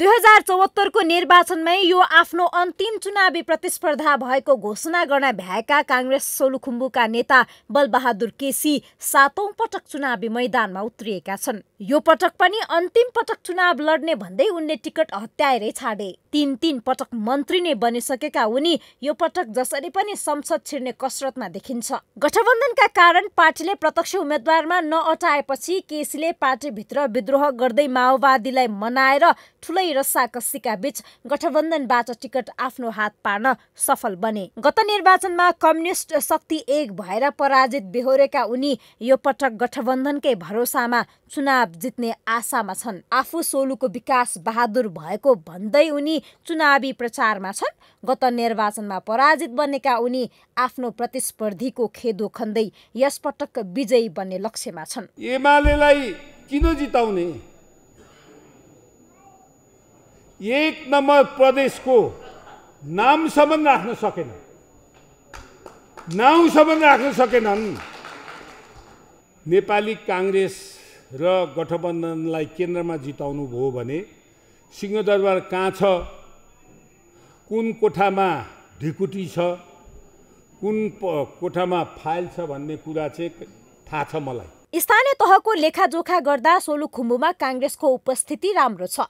दुई हजार चौहत्तरको निर्वाचनमै यो आफ्नो अन्तिम चुनावी प्रतिस्पर्धा भएको घोषणा गर्न भ्याएका काङ्ग्रेस सोलुखुम्बुका नेता बलबहादुर केसी सातौं पटक चुनावी मैदानमा उत्रिएका छन् यो पटक पनि अन्तिम पटक चुनाव लड्ने भन्दै उनले टिकट हत्याएरै छाडे तीन तीन पटक मन्त्री नै बनिसकेका उनी यो पटक जसरी पनि संसद छिर्ने कसरतमा देखिन्छ गठबन्धनका कारण पार्टीले प्रत्यक्ष उम्मेद्वारमा नअटाएपछि केसीले पार्टीभित्र विद्रोह गर्दै माओवादीलाई मनाएर ठुलै कतिपय रसाकसीका बीच गठबन्धनबाट टिकट आफ्नो हात पार्न सफल बने गत निर्वाचनमा कम्युनिस्ट शक्ति एक भएर पराजित बेहोरेका उनी यो पटक गठबन्धनकै भरोसामा चुनाव जित्ने आशामा छन् आफू सोलुको विकास बहादुर भएको भन्दै उनी चुनावी प्रचारमा छन् गत निर्वाचनमा पराजित बनेका उनी आफ्नो प्रतिस्पर्धीको खेदो खन्दै यसपटक विजयी बन्ने लक्ष्यमा छन् एमालेलाई किन जिताउने एक नम्बर प्रदेशको नामसम्म राख्न सकेन नाउँसम्म राख्न सकेनन् नेपाली काङ्ग्रेस र गठबन्धनलाई केन्द्रमा जिताउनु भयो भने सिंहदरबार कहाँ छ कुन कोठामा ढिकुटी छ कुन कोठामा फाइल छ भन्ने कुरा चाहिँ थाहा छ मलाई स्थानीय तहको लेखाजोखा गर्दा सोलुखुम्बुमा काङ्ग्रेसको उपस्थिति राम्रो छ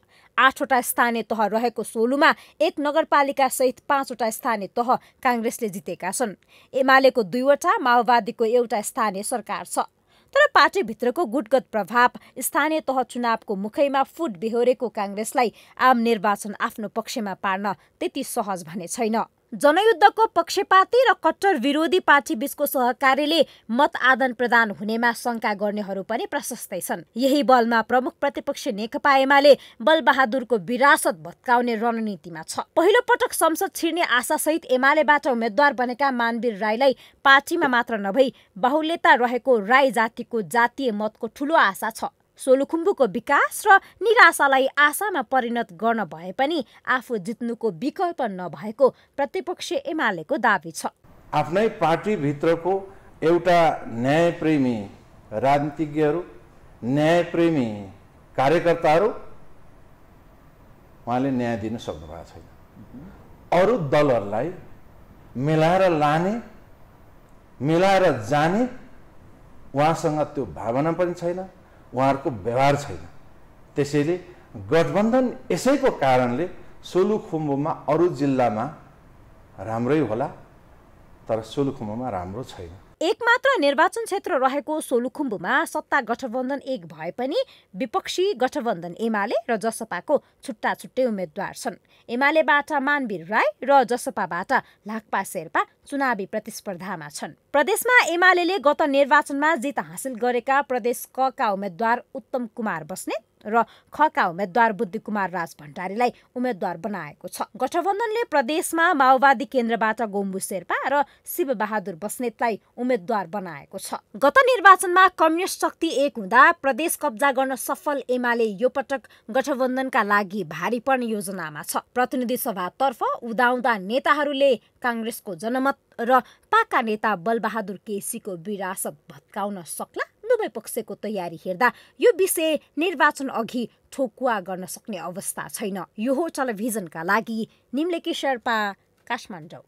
आठवटा स्थानीय तह रहेको सोलुमा एक नगरपालिका सहित पाँचवटा स्थानीय तह काङ्ग्रेसले जितेका छन् एमालेको दुईवटा माओवादीको एउटा स्थानीय सरकार छ तर पार्टीभित्रको गुटगत प्रभाव स्थानीय तह चुनावको मुखैमा फुट बेहोरेको काङ्ग्रेसलाई आम निर्वाचन आफ्नो पक्षमा पार्न त्यति सहज भने छैन जनयुद्धको पक्षपाती र कट्टर विरोधी पार्टी बिचको सहकार्यले मत आदान प्रदान हुनेमा शङ्का गर्नेहरू पनि प्रशस्तै छन् यही बलमा प्रमुख प्रतिपक्ष नेकपा एमाले बलबहादुरको विरासत भत्काउने रणनीतिमा छ पहिलो पटक संसद छिर्ने आशासहित एमालेबाट उम्मेद्वार बनेका मानवीर राईलाई पार्टीमा मात्र नभई बाहुल्यता रहेको राई जातिको जातीय मतको ठूलो आशा छ सोलुखुम्बुको विकास र निराशालाई आशामा परिणत गर्न भए पनि आफू जित्नुको विकल्प नभएको प्रतिपक्ष एमालेको दावी छ आफ्नै पार्टीभित्रको एउटा न्यायप्रेमी राजनीतिज्ञहरू न्यायप्रेमी कार्यकर्ताहरू उहाँले न्याय दिन सक्नु भएको छैन अरू दलहरूलाई मिलाएर लाने मिलाएर जाने उहाँसँग त्यो भावना पनि छैन उहाँहरूको व्यवहार छैन त्यसैले गठबन्धन यसैको कारणले सोलुखुम्बुमा खुम्बुमा अरू जिल्लामा राम्रै होला तर सोलुखुम्बुमा राम्रो छैन एकमात्र निर्वाचन क्षेत्र रहेको सोलुखुम्बुमा सत्ता गठबन्धन एक भए पनि विपक्षी गठबन्धन एमाले र जसपाको छुट्टा छुट्टै उम्मेद्वार छन् एमालेबाट मानवीर राई र जसपाबाट लाक्पा शेर्पा चुनावी प्रतिस्पर्धामा छन् प्रदेशमा एमाले गत निर्वाचनमा जित हासिल गरेका प्रदेश कका उम्मेद्वार उत्तम कुमार बस्नेत र खका उम्मेद्वार बुद्धि कुमार राज भण्डारीलाई उम्मेद्वार बनाएको छ गठबन्धनले प्रदेशमा माओवादी केन्द्रबाट गोम्बु शेर्पा र शिवबहादुर बस्नेतलाई उम्मेद्वार बनाएको छ गत निर्वाचनमा कम्युनिस्ट शक्ति एक हुँदा प्रदेश कब्जा गर्न सफल एमाले यो पटक गठबन्धनका लागि भारी पर्ने योजनामा छ प्रतिनिधि सभातर्फ उदाउँदा नेताहरूले काङ्ग्रेसको जनमत र पाका नेता बलबहादुर केसीको विरासत भत्काउन सक्ला दुवै पक्षको तयारी हेर्दा यो विषय निर्वाचन अघि ठोकुवा गर्न सक्ने अवस्था छैन यो हो टेलिभिजनका लागि निम्लेकी शेर्पा काठमाडौँ